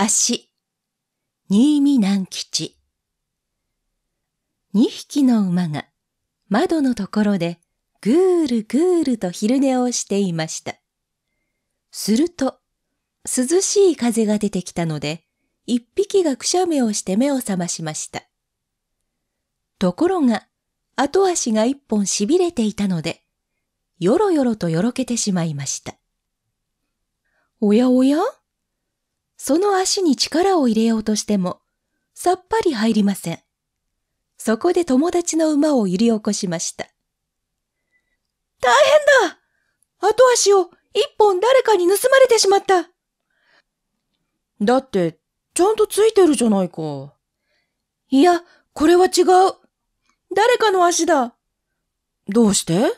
足、新見南吉。二匹の馬が窓のところでぐーるぐーると昼寝をしていました。すると、涼しい風が出てきたので、一匹がくしゃみをして目を覚ましました。ところが、後足が一本痺れていたので、よろよろとよろけてしまいました。おやおやその足に力を入れようとしても、さっぱり入りません。そこで友達の馬を揺り起こしました。大変だ後足を一本誰かに盗まれてしまっただって、ちゃんとついてるじゃないか。いや、これは違う。誰かの足だ。どうして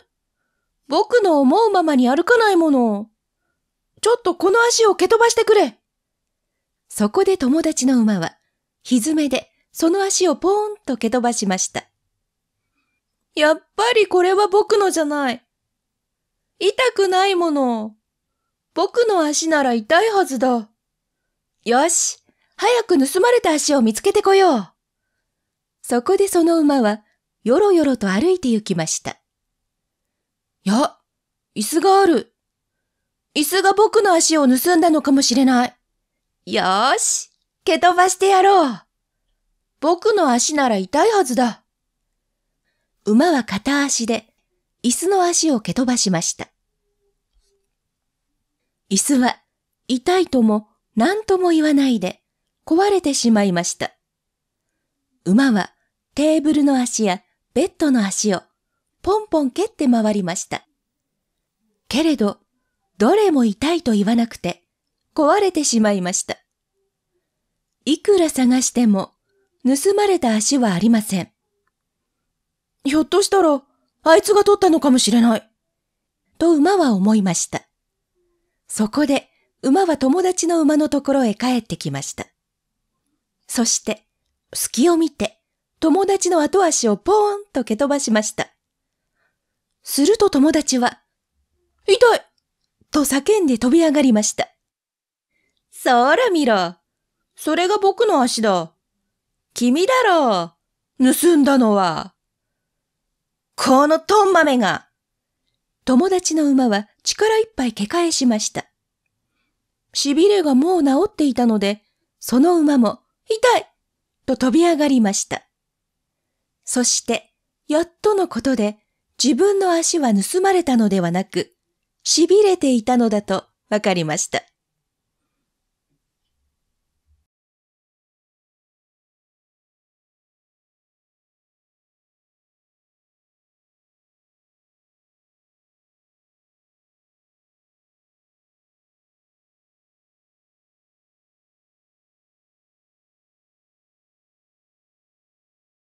僕の思うままに歩かないもの。ちょっとこの足を蹴飛ばしてくれ。そこで友達の馬は、ひずめでその足をポーンと蹴飛ばしました。やっぱりこれは僕のじゃない。痛くないもの。僕の足なら痛いはずだ。よし、早く盗まれた足を見つけてこよう。そこでその馬は、よろよろと歩いて行きました。や、椅子がある。椅子が僕の足を盗んだのかもしれない。よーし、蹴飛ばしてやろう。僕の足なら痛いはずだ。馬は片足で、椅子の足を蹴飛ばしました。椅子は、痛いとも何とも言わないで、壊れてしまいました。馬は、テーブルの足やベッドの足を、ポンポン蹴って回りました。けれど、どれも痛いと言わなくて、壊れてしまいました。いくら探しても盗まれた足はありません。ひょっとしたら、あいつが取ったのかもしれない。と馬は思いました。そこで馬は友達の馬のところへ帰ってきました。そして、隙を見て、友達の後足をポーンと蹴飛ばしました。すると友達は、痛いと叫んで飛び上がりました。そら見ろ。それが僕の足だ。君だろう。盗んだのは。このトンマメが。友達の馬は力いっぱい毛返しました。痺れがもう治っていたので、その馬も、痛いと飛び上がりました。そして、やっとのことで、自分の足は盗まれたのではなく、痺れていたのだとわかりました。